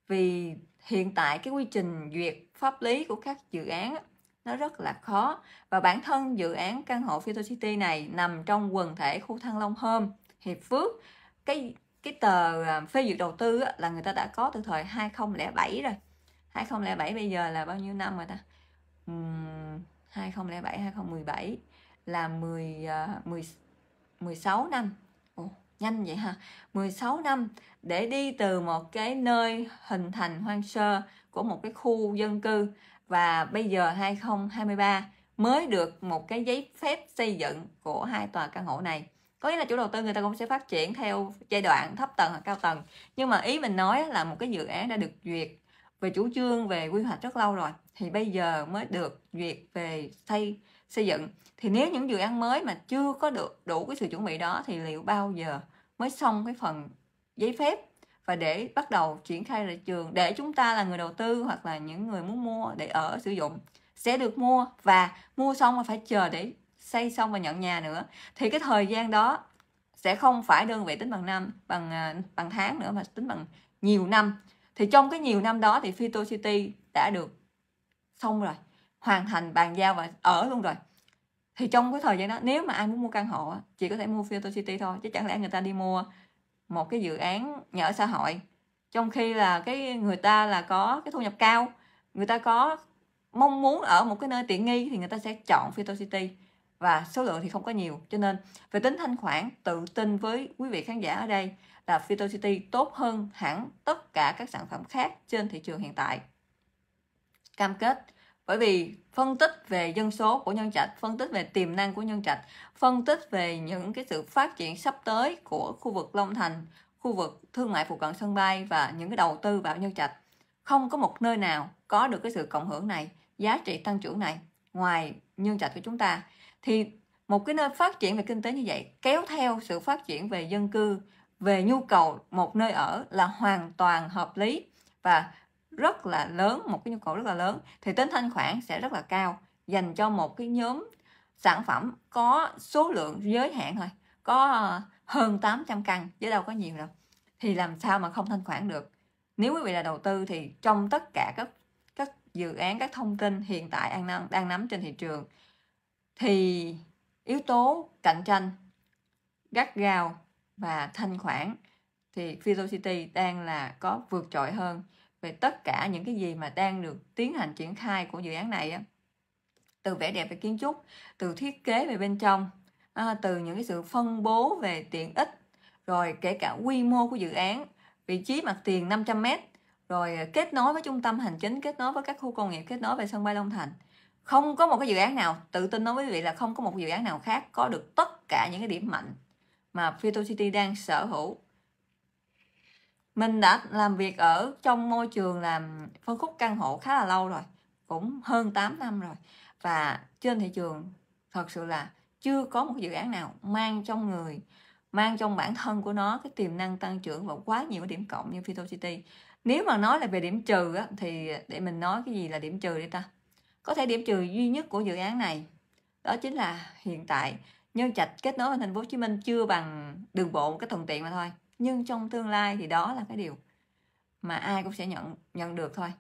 Vì hiện tại cái quy trình duyệt pháp lý của các dự án nó rất là khó và bản thân dự án căn hộ Future City này nằm trong quần thể khu Thăng Long Hôm Hiệp Phước cái cái tờ à, phê duyệt đầu tư là người ta đã có từ thời 2007 rồi 2007 bây giờ là bao nhiêu năm rồi ta uhm, 2007 2017 là 10, 10 16 năm Ồ, nhanh vậy ha 16 năm để đi từ một cái nơi hình thành hoang sơ của một cái khu dân cư và bây giờ 2023 mới được một cái giấy phép xây dựng của hai tòa căn hộ này có nghĩa là chủ đầu tư người ta cũng sẽ phát triển theo giai đoạn thấp tầng hoặc cao tầng nhưng mà ý mình nói là một cái dự án đã được duyệt về chủ trương về quy hoạch rất lâu rồi thì bây giờ mới được duyệt về xây xây dựng thì nếu những dự án mới mà chưa có được đủ cái sự chuẩn bị đó thì liệu bao giờ mới xong cái phần giấy phép và để bắt đầu triển khai thị trường để chúng ta là người đầu tư hoặc là những người muốn mua để ở sử dụng sẽ được mua và mua xong mà phải chờ để xây xong và nhận nhà nữa thì cái thời gian đó sẽ không phải đơn vị tính bằng năm bằng à, bằng tháng nữa mà tính bằng nhiều năm thì trong cái nhiều năm đó thì Fito City đã được xong rồi hoàn thành bàn giao và ở luôn rồi thì trong cái thời gian đó nếu mà ai muốn mua căn hộ chỉ có thể mua Fito City thôi chứ chẳng lẽ người ta đi mua một cái dự án nhà ở xã hội trong khi là cái người ta là có cái thu nhập cao người ta có mong muốn ở một cái nơi tiện nghi thì người ta sẽ chọn Phyto City và số lượng thì không có nhiều cho nên về tính thanh khoản tự tin với quý vị khán giả ở đây là Phyto City tốt hơn hẳn tất cả các sản phẩm khác trên thị trường hiện tại cam kết bởi vì phân tích về dân số của nhân trạch phân tích về tiềm năng của nhân trạch phân tích về những cái sự phát triển sắp tới của khu vực long thành khu vực thương mại phụ cận sân bay và những cái đầu tư vào nhân trạch không có một nơi nào có được cái sự cộng hưởng này giá trị tăng trưởng này ngoài nhân trạch của chúng ta thì một cái nơi phát triển về kinh tế như vậy kéo theo sự phát triển về dân cư về nhu cầu một nơi ở là hoàn toàn hợp lý và rất là lớn một cái nhu cầu rất là lớn thì tính thanh khoản sẽ rất là cao dành cho một cái nhóm sản phẩm có số lượng giới hạn thôi có ờ, hơn 800 căn chứ đâu có nhiều đâu thì làm sao mà không thanh khoản được nếu quý vị là đầu tư thì trong tất cả các các dự án các thông tin hiện tại đang nắm, đang nắm trên thị trường thì yếu tố cạnh tranh gắt gao và thanh khoản thì Phyto City đang là có vượt trội hơn về tất cả những cái gì mà đang được tiến hành triển khai của dự án này từ vẻ đẹp về kiến trúc từ thiết kế về bên trong à, từ những cái sự phân bố về tiện ích rồi kể cả quy mô của dự án vị trí mặt tiền 500 m rồi kết nối với trung tâm hành chính kết nối với các khu công nghiệp kết nối về sân bay Long Thành không có một cái dự án nào tự tin nói với quý vị là không có một dự án nào khác có được tất cả những cái điểm mạnh mà Phyto City đang sở hữu mình đã làm việc ở trong môi trường làm phân khúc căn hộ khá là lâu rồi cũng hơn 8 năm rồi và trên thị trường thật sự là chưa có một dự án nào mang trong người mang trong bản thân của nó cái tiềm năng tăng trưởng và quá nhiều cái điểm cộng như Phyto City nếu mà nói là về điểm trừ á, thì để mình nói cái gì là điểm trừ đi ta có thể điểm trừ duy nhất của dự án này đó chính là hiện tại nhân trạch kết nối với thành phố Hồ Chí Minh chưa bằng đường bộ một cái thuận tiện mà thôi nhưng trong tương lai thì đó là cái điều mà ai cũng sẽ nhận nhận được thôi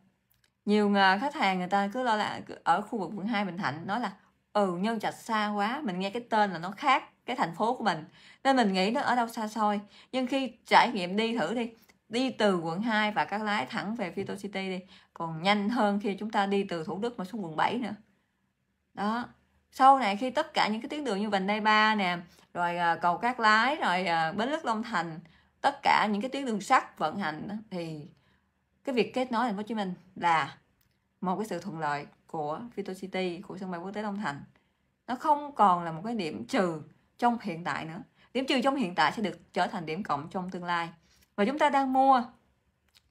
nhiều khách hàng người ta cứ lo là ở khu vực quận 2 Bình Thạnh nói là ừ nhân trạch xa quá mình nghe cái tên là nó khác cái thành phố của mình nên mình nghĩ nó ở đâu xa xôi nhưng khi trải nghiệm đi thử đi đi từ quận 2 và các lái thẳng về Phyto City đi còn nhanh hơn khi chúng ta đi từ Thủ Đức mà xuống quận 7 nữa đó sau này khi tất cả những cái tuyến đường như vành đai ba nè rồi à, cầu cát lái rồi à, bến lức long thành tất cả những cái tuyến đường sắt vận hành đó, thì cái việc kết nối thành phố Hồ Chí Minh là một cái sự thuận lợi của VintoCity của sân bay quốc tế Long Thành nó không còn là một cái điểm trừ trong hiện tại nữa điểm trừ trong hiện tại sẽ được trở thành điểm cộng trong tương lai và chúng ta đang mua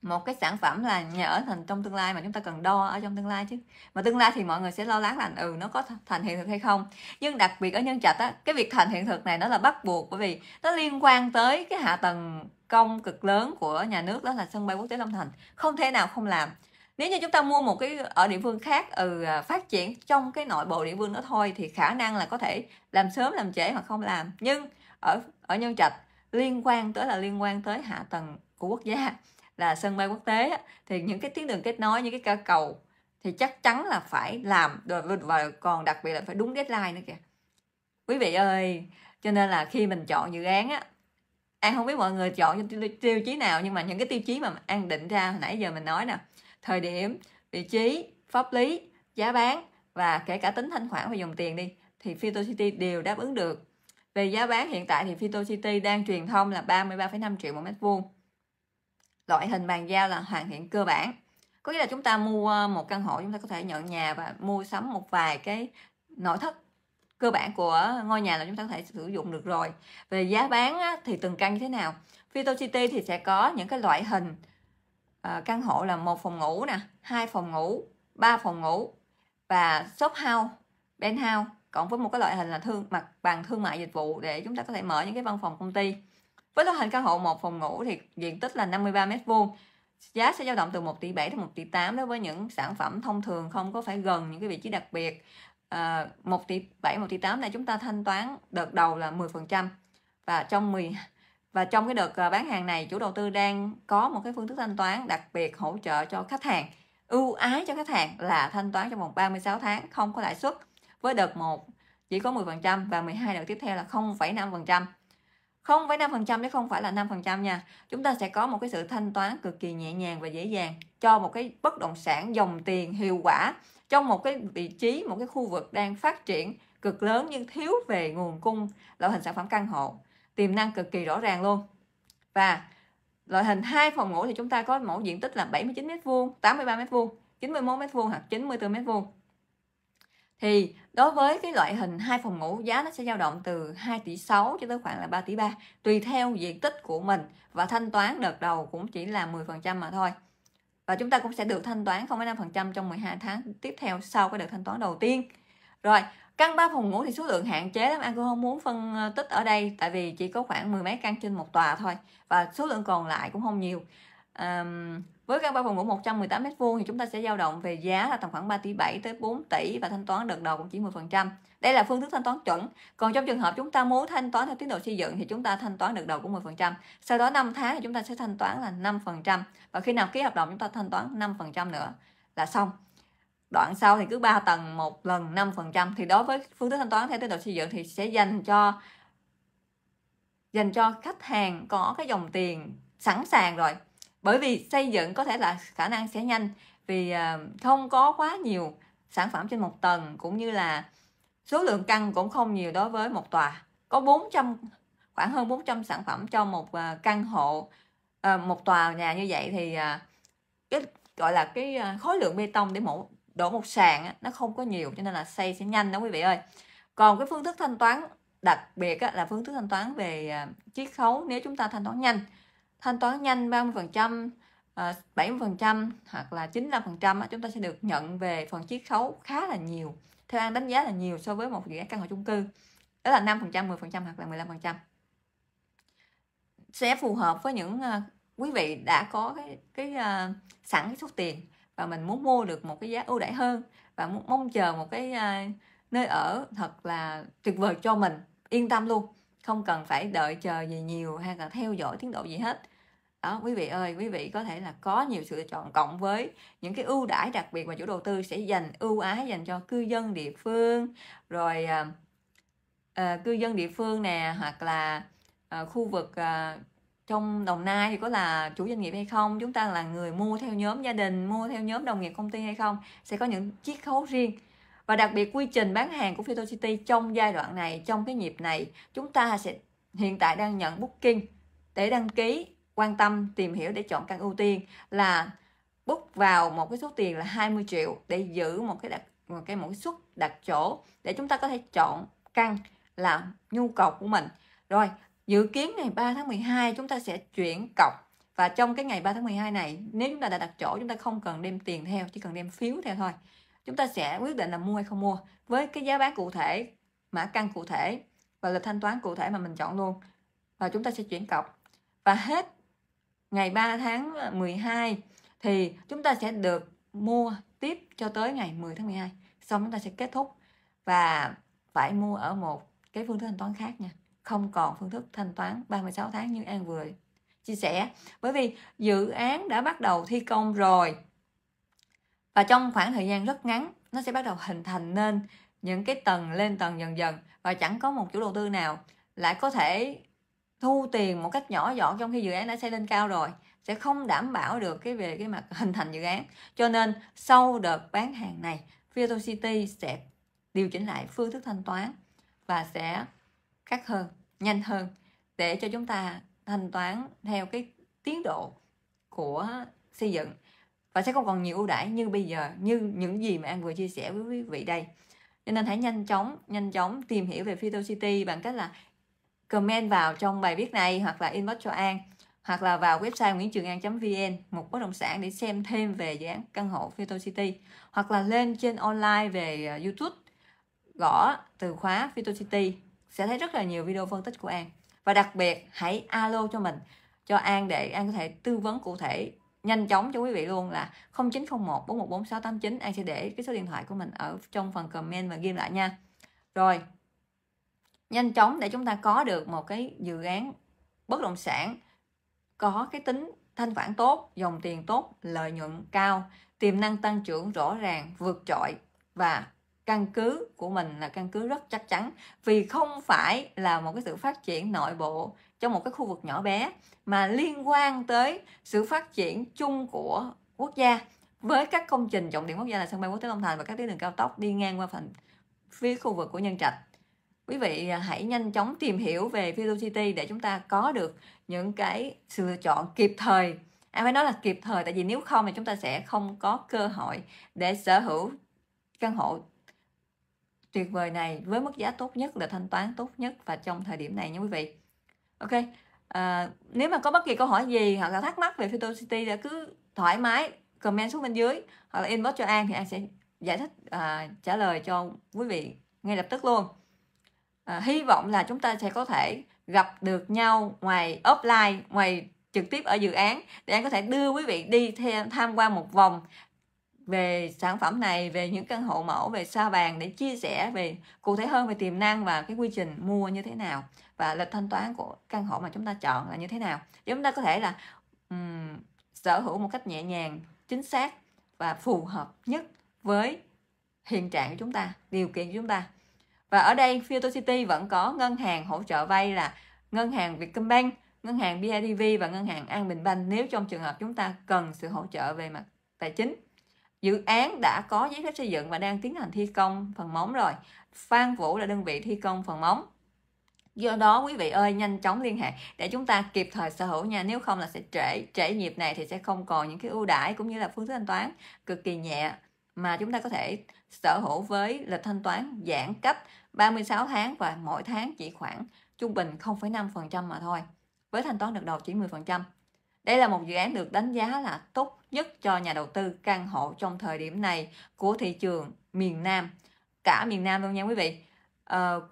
một cái sản phẩm là nhà ở thành trong tương lai mà chúng ta cần đo ở trong tương lai chứ mà tương lai thì mọi người sẽ lo lắng là ừ nó có thành hiện thực hay không nhưng đặc biệt ở nhân trạch á cái việc thành hiện thực này nó là bắt buộc bởi vì nó liên quan tới cái hạ tầng công cực lớn của nhà nước đó là sân bay quốc tế long thành không thể nào không làm nếu như chúng ta mua một cái ở địa phương khác ừ, à, phát triển trong cái nội bộ địa phương đó thôi thì khả năng là có thể làm sớm làm trễ hoặc không làm nhưng ở ở nhân trạch liên quan tới là liên quan tới hạ tầng của quốc gia là sân bay quốc tế thì những cái tuyến đường kết nối những cái ca cầu thì chắc chắn là phải làm và còn đặc biệt là phải đúng deadline nữa kìa quý vị ơi cho nên là khi mình chọn dự án á an không biết mọi người chọn tiêu, tiêu chí nào nhưng mà những cái tiêu chí mà an định ra hồi nãy giờ mình nói nè thời điểm vị trí pháp lý giá bán và kể cả tính thanh khoản và dòng tiền đi thì Fito City đều đáp ứng được về giá bán hiện tại thì Fito City đang truyền thông là 33,5 triệu một mét vuông loại hình bàn giao là hoàn thiện cơ bản có nghĩa là chúng ta mua ờ, một căn hộ chúng ta có thể nhận nhà và mua sắm một vài cái nội thất cơ bản của ngôi nhà là chúng ta có thể sử dụng được rồi về giá bán thì từng căn như thế nào Vito City thì sẽ có những cái loại hình ờ, căn hộ là một phòng ngủ nè hai phòng ngủ ba phòng ngủ và shop house penthouse cộng với một cái loại hình là thương mặt bằng thương mại dịch vụ để chúng ta có thể mở những cái văn phòng công ty với loại hình căn hộ một phòng ngủ thì diện tích là 53 m2 giá sẽ dao động từ 1 tỷ 7 đến 1 tỷ 8 đối với những sản phẩm thông thường không có phải gần những cái vị trí đặc biệt à, 1 tỷ 7 1 tỷ 8 này chúng ta thanh toán đợt đầu là 10 và trong 10 và trong cái đợt à, bán hàng này chủ đầu tư đang có một cái phương thức thanh toán đặc biệt hỗ trợ cho khách hàng ưu ái cho khách hàng là thanh toán trong vòng 36 tháng không có lãi suất với đợt 1 chỉ có 10% và 12 đợt tiếp theo là 0,5% không phần trăm chứ không phải là 5% nha. Chúng ta sẽ có một cái sự thanh toán cực kỳ nhẹ nhàng và dễ dàng cho một cái bất động sản dòng tiền hiệu quả trong một cái vị trí, một cái khu vực đang phát triển cực lớn nhưng thiếu về nguồn cung loại hình sản phẩm căn hộ. Tiềm năng cực kỳ rõ ràng luôn. Và loại hình hai phòng ngủ thì chúng ta có mẫu diện tích là 79 m2, 83 m2, 91 m vuông hoặc 94 m vuông thì đối với cái loại hình hai phòng ngủ giá nó sẽ dao động từ 2 tỷ 6 cho tới khoảng là 3 tỷ 3 tùy theo diện tích của mình và thanh toán đợt đầu cũng chỉ là 10% mà thôi và chúng ta cũng sẽ được thanh toán 0,5% trong 12 tháng tiếp theo sau cái đợt thanh toán đầu tiên rồi căn 3 phòng ngủ thì số lượng hạn chế lắm anh cũng không muốn phân ờ, tích ở đây tại vì chỉ có khoảng mười mấy căn trên một tòa thôi và số lượng còn lại cũng không nhiều um, với căn 3 phòng ngủ 118 m2 thì chúng ta sẽ dao động về giá là tầm khoảng 3 tỷ 7 tới 4 tỷ và thanh toán đợt đầu cũng chỉ 10%. Đây là phương thức thanh toán chuẩn. Còn trong trường hợp chúng ta muốn thanh toán theo tiến độ xây dựng thì chúng ta thanh toán đợt đầu cũng 10%. Sau đó 5 tháng thì chúng ta sẽ thanh toán là 5% và khi nào ký hợp đồng chúng ta thanh toán 5% nữa là xong. Đoạn sau thì cứ 3 tầng một lần 5% thì đối với phương thức thanh toán theo tiến độ xây dựng thì sẽ dành cho dành cho khách hàng có cái dòng tiền sẵn sàng rồi bởi vì xây dựng có thể là khả năng sẽ nhanh vì ờ, không có quá nhiều sản phẩm trên một tầng cũng như là số lượng căn cũng không nhiều đối với một tòa có 400 khoảng hơn 400 sản phẩm cho một ờ, căn hộ ờ, một tòa nhà như vậy thì cái gọi là cái khối lượng bê tông để một đổ một sàn nó không có nhiều cho nên là xây sẽ nhanh đó quý vị ơi còn cái phương thức thanh toán đặc biệt là phương thức thanh toán về chiết khấu nếu chúng ta thanh toán nhanh thanh toán nhanh 30%, ờ, trăm hoặc là 95% chúng ta sẽ được nhận về phần chiết khấu khá là nhiều. Theo An đánh giá là nhiều so với một dự án căn hộ chung cư. Đó là 5%, 10% hoặc là 15%. Sẽ phù hợp với những ờ, quý vị đã có cái cái uh, sẵn cái số tiền và mình muốn mua được một cái giá ưu đãi hơn và mong chờ một cái uh, nơi ở thật là tuyệt vời cho mình yên tâm luôn không cần phải đợi chờ gì nhiều hay là theo dõi tiến độ gì hết đó quý vị ơi quý vị có thể là có nhiều sự lựa chọn cộng với những cái ưu đãi đặc biệt mà chủ đầu tư sẽ dành ưu ái dành cho cư dân địa phương rồi à, à, cư dân địa phương nè hoặc là à, khu vực à, trong đồng nai thì có là chủ doanh nghiệp hay không chúng ta là người mua theo nhóm gia đình mua theo nhóm đồng nghiệp công ty hay không sẽ có những chiết khấu riêng và đặc biệt quy trình bán hàng của Phytocity trong giai đoạn này trong cái nhịp này chúng ta sẽ hiện tại đang nhận booking để đăng ký quan tâm tìm hiểu để chọn căn ưu tiên là book vào một cái số tiền là 20 triệu để giữ một cái đặt một cái mỗi suất đặt chỗ để chúng ta có thể chọn căn là nhu cầu của mình rồi dự kiến ngày 3 tháng 12 chúng ta sẽ chuyển cọc và trong cái ngày 3 tháng 12 này nếu chúng ta đã đặt chỗ chúng ta không cần đem tiền theo chỉ cần đem phiếu theo thôi chúng ta sẽ quyết định là mua hay không mua với cái giá bán cụ thể mã căn cụ thể và lịch thanh toán cụ thể mà mình chọn luôn và chúng ta sẽ chuyển cọc và hết ngày 3 tháng 12 thì chúng ta sẽ được mua tiếp cho tới ngày 10 tháng 12 xong chúng ta sẽ kết thúc và phải mua ở một cái phương thức thanh toán khác nha không còn phương thức thanh toán 36 tháng như An vừa chia sẻ bởi vì dự án đã bắt đầu thi công rồi và trong khoảng thời gian rất ngắn nó sẽ bắt đầu hình thành nên những cái tầng lên tầng dần dần và chẳng có một chủ đầu tư nào lại có thể thu tiền một cách nhỏ giọt trong khi dự án đã xây lên cao rồi sẽ không đảm bảo được cái về cái mặt [LAUGHS] hình thành dự án cho nên sau đợt bán hàng này Vietto City sẽ điều chỉnh lại phương thức thanh toán và sẽ khắc hơn nhanh hơn để cho chúng ta thanh toán theo cái tiến độ của xây dựng và sẽ không còn nhiều ưu đãi như bây giờ như những gì mà An vừa chia sẻ với quý vị đây cho nên hãy nhanh chóng nhanh chóng tìm hiểu về Phyto City bằng cách là comment vào trong bài viết này hoặc là inbox cho An hoặc là vào website nguyễn trường an.vn một bất động sản để xem thêm về dự án căn hộ Phyto City hoặc là lên trên online về ờ, YouTube gõ từ khóa Phyto City sẽ thấy rất là nhiều video phân tích của An và đặc biệt hãy alo cho mình cho An để An có thể tư vấn cụ thể nhanh chóng cho quý vị luôn là 0901 414 689 anh sẽ để cái số điện thoại của mình ở trong phần comment và ghi lại nha rồi nhanh chóng để chúng ta có được một cái dự án bất động sản có cái tính thanh khoản tốt dòng tiền tốt lợi nhuận cao tiềm năng tăng trưởng rõ ràng vượt trội và căn cứ của mình là căn cứ rất chắc chắn vì không phải là một cái sự phát triển nội bộ trong một cái khu vực nhỏ bé mà liên quan tới sự phát triển chung của quốc gia với các công trình trọng điểm quốc gia là sân bay quốc tế Long Thành và các tuyến đường cao tốc đi ngang qua phần phía khu vực của Nhân Trạch. Quý vị à, hãy nhanh chóng tìm hiểu về Vido City để chúng ta có được những cái sự lựa chọn kịp thời. Em phải nói là kịp thời tại vì nếu không thì chúng ta sẽ không có cơ hội để sở hữu căn hộ tuyệt vời này với mức giá tốt nhất là thanh toán tốt nhất và trong thời điểm này nha quý vị ok à, nếu mà có bất kỳ câu hỏi gì hoặc là thắc mắc về Phyto City thì cứ thoải mái comment xuống bên dưới hoặc là inbox cho An thì An sẽ giải thích à, trả lời cho quý vị ngay lập tức luôn à, hy vọng là chúng ta sẽ có thể gặp được nhau ngoài offline ngoài trực tiếp ở dự án để An có thể đưa quý vị đi theo tham quan một vòng về sản phẩm này về những căn hộ mẫu về sa bàn để chia sẻ về cụ thể hơn về tiềm năng và cái quy trình mua như thế nào và lịch thanh toán của căn hộ mà chúng ta chọn là như thế nào để chúng ta có thể là um, sở hữu một cách nhẹ nhàng chính xác và phù hợp nhất với hiện trạng của chúng ta điều kiện của chúng ta và ở đây Future City vẫn có ngân hàng hỗ trợ vay là ngân hàng Vietcombank ngân hàng BIDV và ngân hàng An Bình Banh nếu trong trường hợp chúng ta cần sự hỗ trợ về mặt tài chính Dự án đã có giấy phép xây dựng và đang tiến hành thi công phần móng rồi. Phan Vũ là đơn vị thi công phần móng. Do đó quý vị ơi nhanh chóng liên hệ để chúng ta kịp thời sở hữu nha. Nếu không là sẽ trễ, trễ nhịp này thì sẽ không còn những cái ưu đãi cũng như là phương thức thanh toán cực kỳ nhẹ mà chúng ta có thể sở hữu với lịch thanh toán giãn cách 36 tháng và mỗi tháng chỉ khoảng trung bình 0,5% mà thôi. Với thanh toán được đầu chỉ 10%. Đây là một dự án được đánh giá là tốt nhất cho nhà đầu tư căn hộ trong thời điểm này của thị trường miền Nam cả miền Nam luôn nha quý vị Ok,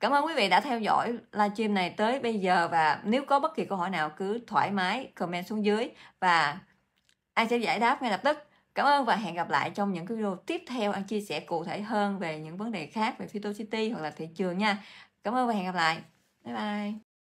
cảm ơn quý vị đã theo dõi livestream này tới bây giờ và nếu có bất kỳ câu hỏi nào cứ thoải mái comment xuống dưới và An sẽ giải đáp ngay lập tức. Cảm ơn và hẹn gặp lại trong những cái video tiếp theo anh chia sẻ cụ thể hơn về những vấn đề khác về Phyto City hoặc là thị trường nha. Cảm ơn và hẹn gặp lại. Bye bye.